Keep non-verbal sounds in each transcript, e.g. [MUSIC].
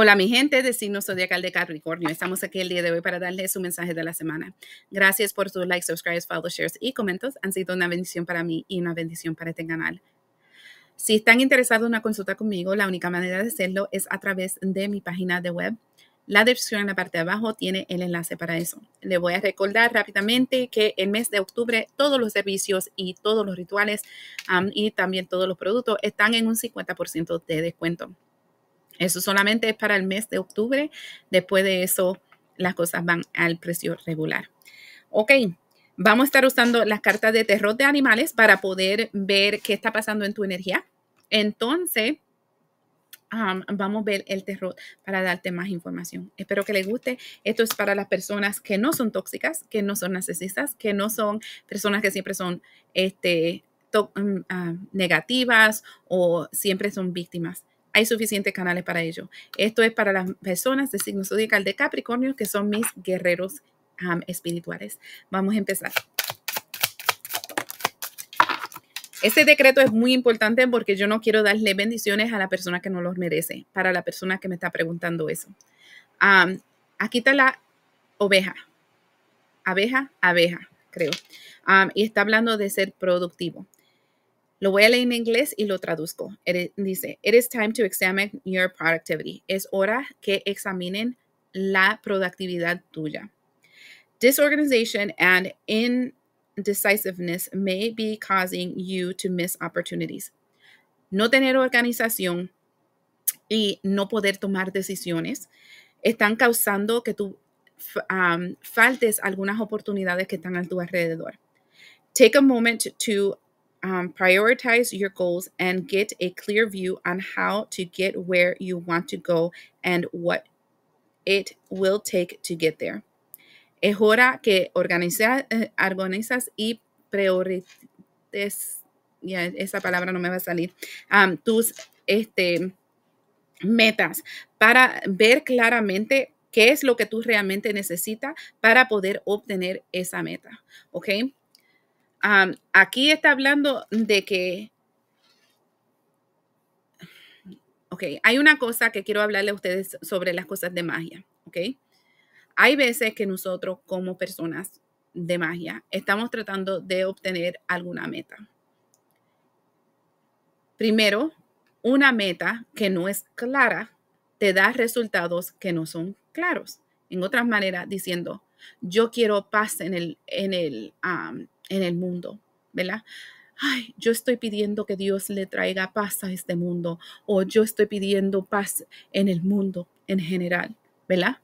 Hola mi gente de signo zodiacal de Capricornio. Estamos aquí el día de hoy para darles su mensaje de la semana. Gracias por sus likes, subscribes, follows, shares y comentarios. Han sido una bendición para mí y una bendición para este canal. Si están interesados en una consulta conmigo, la única manera de hacerlo es a través de mi página de web. La descripción en la parte de abajo tiene el enlace para eso. Le voy a recordar rápidamente que el mes de octubre todos los servicios y todos los rituales y también todos los productos están en un 50% de descuento. Eso solamente es para el mes de octubre. Después de eso, las cosas van al precio regular. Ok, vamos a estar usando las cartas de terror de animales para poder ver qué está pasando en tu energía. Entonces, vamos a ver el terror para darte más información. Espero que les guste. Esto es para las personas que no son tóxicas, que no son narcisistas, que no son personas que siempre son este, mm, ah, negativas o siempre son víctimas hay suficientes canales para ello. Esto es para las personas de signo zodiacal de Capricornio, que son mis guerreros espirituales. Vamos a empezar. Este decreto es muy importante porque yo no quiero darle bendiciones a la persona que no los merece, para la persona que me está preguntando eso. aquí está la oveja, abeja, abeja, creo. y está hablando de ser productivo. Lo voy a leer en inglés y lo traduzco. dice, it is time to examine your productivity. Es hora que examinen la productividad tuya. Disorganization and indecisiveness may be causing you to miss opportunities. No tener organización y no poder tomar decisiones están causando que tú faltes algunas oportunidades que están a tu alrededor. Take a moment to um, prioritize your goals and get a clear view on how to get where you want to go and what it will take to get there. Es hora que organizar eh, organizas y priorices. ya esa palabra no me va a salir, um, tus este, metas para ver claramente qué es lo que tú realmente necesitas para poder obtener esa meta, ¿ok? aquí está hablando de que, ok, hay una cosa que quiero hablarle a ustedes sobre las cosas de magia, ok. Hay veces que nosotros como personas de magia estamos tratando de obtener alguna meta. Primero, una meta que no es clara te da resultados que no son claros. En otras maneras, diciendo, yo quiero paz en el, en el en el mundo, ¿verdad? Ay, yo estoy pidiendo que Dios le traiga paz a este mundo o yo estoy pidiendo paz en el mundo en general, ¿verdad?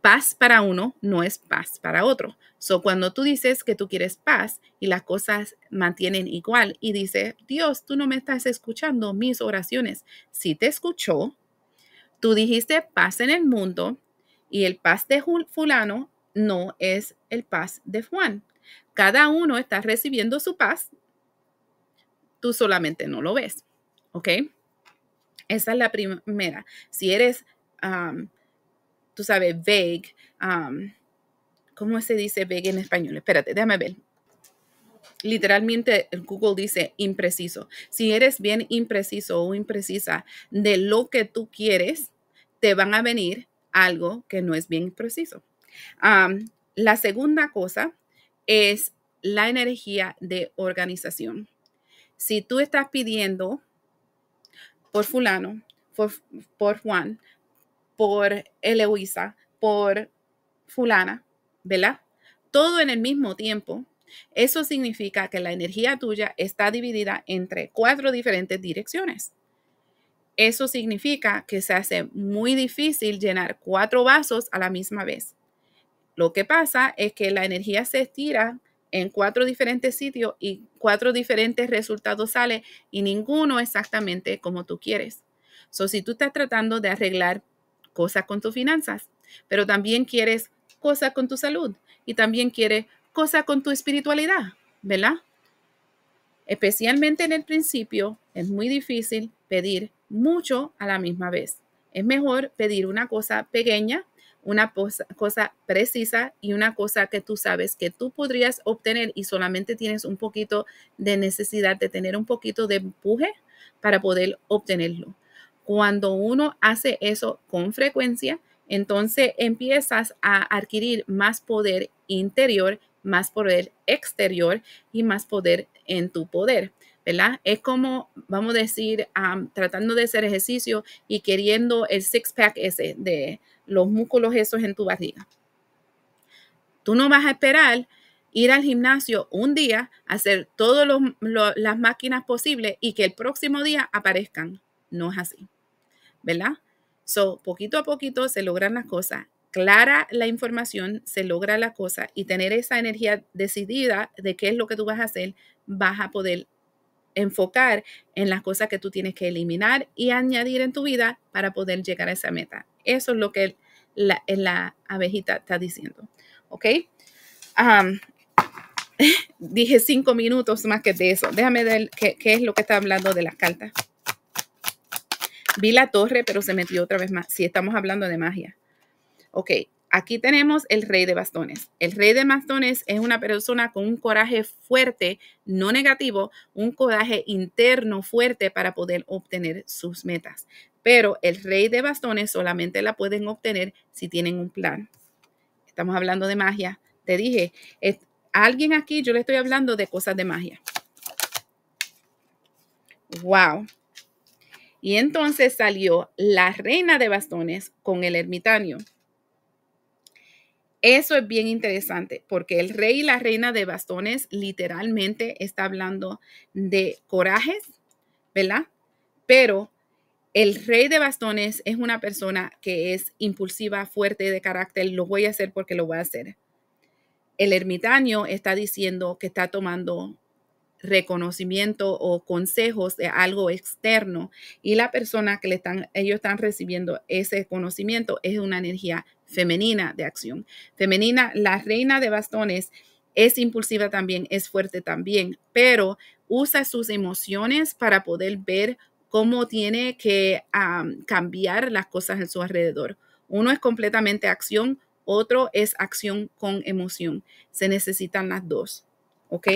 Paz para uno no es paz para otro. So, cuando tú dices que tú quieres paz y las cosas mantienen igual y dice, Dios, tú no me estás escuchando mis oraciones. Si te escuchó, tú dijiste paz en el mundo y el paz de fulano no es el paz de Juan. Cada uno está recibiendo su paz. Tú solamente no lo ves. ¿Ok? Esa es la primera. Si eres, um, tú sabes, vague, um, ¿cómo se dice vague en español? Espérate, déjame ver. Literalmente Google dice impreciso. Si eres bien impreciso o imprecisa de lo que tú quieres, te van a venir algo que no es bien preciso. Um, la segunda cosa es la energía de organización. Si tú estás pidiendo por fulano, por, Juan, por Eleuisa, por fulana, ¿verdad? Todo en el mismo tiempo. Eso significa que la energía tuya está dividida entre cuatro diferentes direcciones. Eso significa que se hace muy difícil llenar cuatro vasos a la misma vez. Lo que pasa es que la energía se estira en cuatro diferentes sitios y cuatro diferentes resultados sale y ninguno exactamente como tú quieres. So, si tú estás tratando de arreglar cosas con tus finanzas, pero también quieres cosas con tu salud y también quieres cosas con tu espiritualidad, ¿verdad? Especialmente en el principio es muy difícil pedir mucho a la misma vez. Es mejor pedir una cosa pequeña una cosa, precisa y una cosa que tú sabes que tú podrías obtener y solamente tienes un poquito de necesidad de tener un poquito de empuje para poder obtenerlo. Cuando uno hace eso con frecuencia, entonces empiezas a adquirir más poder interior más poder exterior y más poder en tu poder. ¿verdad? Es como, vamos a decir, tratando de hacer ejercicio y queriendo el six-pack ese de los músculos esos en tu barriga. Tú no vas a esperar ir al gimnasio un día, hacer todas las máquinas posibles y que el próximo día aparezcan. No es así, ¿verdad? So, poquito a poquito se logran las cosas clara la información, se logra la cosa y tener esa energía decidida de qué es lo que tú vas a hacer, vas a poder enfocar en las cosas que tú tienes que eliminar y añadir en tu vida para poder llegar a esa meta. Eso es lo que la, eh, abejita está diciendo. ¿Ok? [LAUGHS] dije cinco minutos más que de eso. Déjame ver qué, es lo que está hablando de las cartas. Vi la torre, pero se metió otra vez más. Si estamos hablando de magia. Ok, aquí tenemos el rey de bastones. El rey de bastones es una persona con un coraje fuerte, no negativo, un coraje interno fuerte para poder obtener sus metas. Pero el rey de bastones solamente la pueden obtener si tienen un plan. Estamos hablando de magia. Te dije, alguien aquí yo le estoy hablando de cosas de magia. Wow. Y entonces salió la reina de bastones con el ermitaño. Eso es bien interesante porque el rey y la reina de bastones literalmente está hablando de corajes, ¿verdad? Pero el rey de bastones es una persona que es impulsiva, fuerte de carácter, lo voy a hacer porque lo voy a hacer. El ermitaño está diciendo que está tomando reconocimiento o consejos de algo externo y la persona que le están ellos están recibiendo ese conocimiento es una energía femenina de acción. Femenina, la reina de bastones es impulsiva también, es fuerte también, pero usa sus emociones para poder ver cómo tiene que cambiar las cosas en su alrededor. Uno es completamente acción, otro es acción con emoción. Se necesitan las dos. ¿Ok?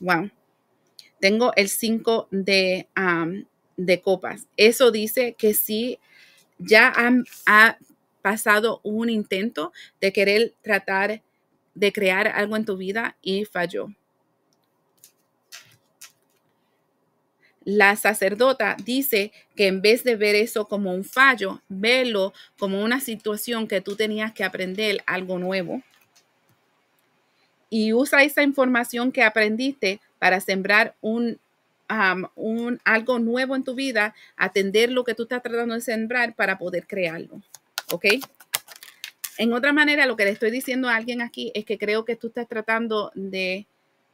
Wow. Tengo el 5 de de copas. Eso dice que sí, ya ha pasado un intento de querer tratar de crear algo en tu vida y falló. La sacerdota dice que en vez de ver eso como un fallo, velo como una situación que tú tenías que aprender algo nuevo. Y usa esa información que aprendiste para sembrar un un, algo nuevo en tu vida, atender lo que tú estás tratando de sembrar para poder crearlo. ¿Ok? En otra manera, lo que le estoy diciendo a alguien aquí es que creo que tú estás tratando de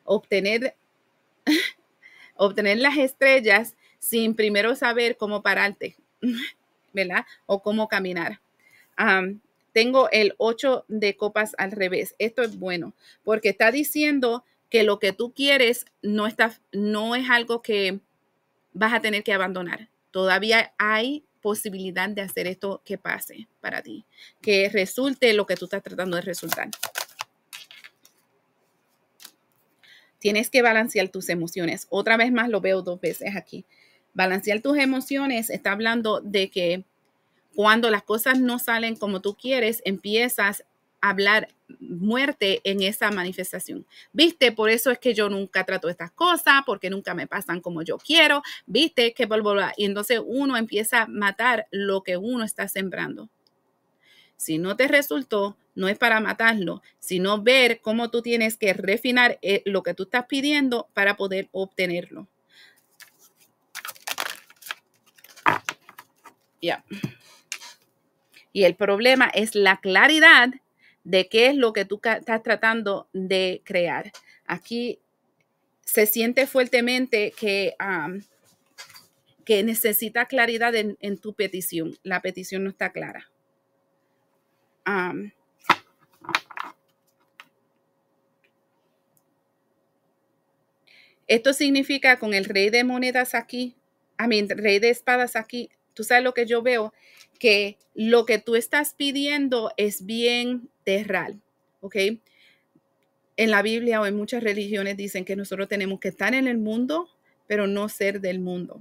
obtener, [LAUGHS] obtener las estrellas sin primero saber cómo pararte, [LAUGHS] ¿verdad? O cómo caminar. tengo el 8 de copas al revés. Esto es bueno porque está diciendo que lo que tú quieres no, está, no es algo que vas a tener que abandonar. Todavía hay posibilidad de hacer esto que pase para ti, que resulte lo que tú estás tratando de resultar. Tienes que balancear tus emociones. Otra vez más lo veo dos veces aquí. Balancear tus emociones está hablando de que cuando las cosas no salen como tú quieres, empiezas hablar muerte en esa manifestación. ¿Viste? Por eso es que yo nunca trato estas cosas, porque nunca me pasan como yo quiero. ¿Viste? Que bla, Y entonces uno empieza a matar lo que uno está sembrando. Si no te resultó, no es para matarlo, sino ver cómo tú tienes que refinar eh, lo que tú estás pidiendo para poder obtenerlo. Ya. Y el problema es la claridad de qué es lo que tú estás tratando de crear. Aquí se siente fuertemente que, que necesita claridad en, tu petición. La petición no está clara. Esto significa con el rey de monedas aquí, rey de espadas aquí, tú sabes lo que yo veo, que lo que tú estás pidiendo es bien terral, ¿ok? En la Biblia o en muchas religiones dicen que nosotros tenemos que estar en el mundo, pero no ser del mundo.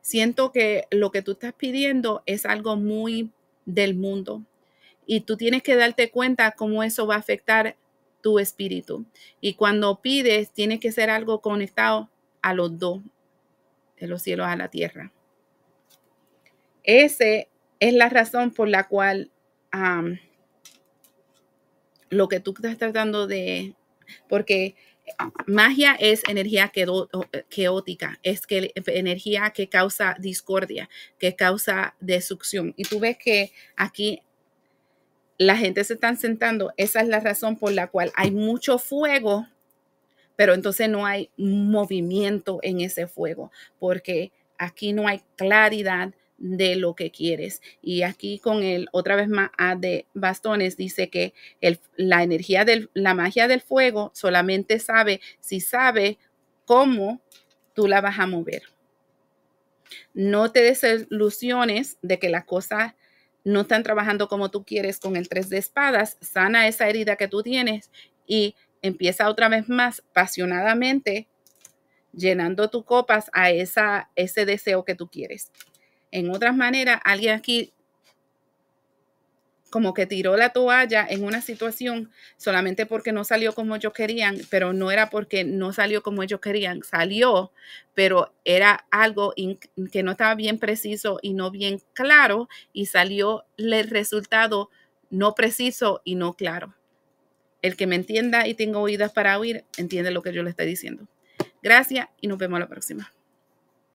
Siento que lo que tú estás pidiendo es algo muy del mundo y tú tienes que darte cuenta cómo eso va a afectar tu espíritu. Y cuando pides, tiene que ser algo conectado a los dos, de los cielos a la tierra. Esa es la razón por la cual lo que tú estás tratando de, porque ah, magia es energía eh, caótica, es que eh, energía que causa discordia, que causa destrucción. Y tú ves que aquí la gente se está sentando, esa es la razón por la cual hay mucho fuego, pero entonces no hay movimiento en ese fuego, porque aquí no hay claridad, de lo que quieres. Y aquí con el, otra vez más, de bastones, dice que la energía de la magia del fuego solamente sabe si sabe cómo tú la vas a mover. No te desilusiones de que las cosas no están trabajando como tú quieres con el tres de espadas. Sana esa herida que tú tienes y empieza otra vez más apasionadamente llenando tus copas a esa, ese deseo que tú quieres. En otras maneras, alguien aquí como que tiró la toalla en una situación solamente porque no salió como ellos querían, pero no era porque no salió como ellos querían, salió, pero era algo que no estaba bien preciso y no bien claro y salió el resultado no preciso y no claro. El que me entienda y tenga oídas para oír, entiende lo que yo le estoy diciendo. Gracias y nos vemos la próxima.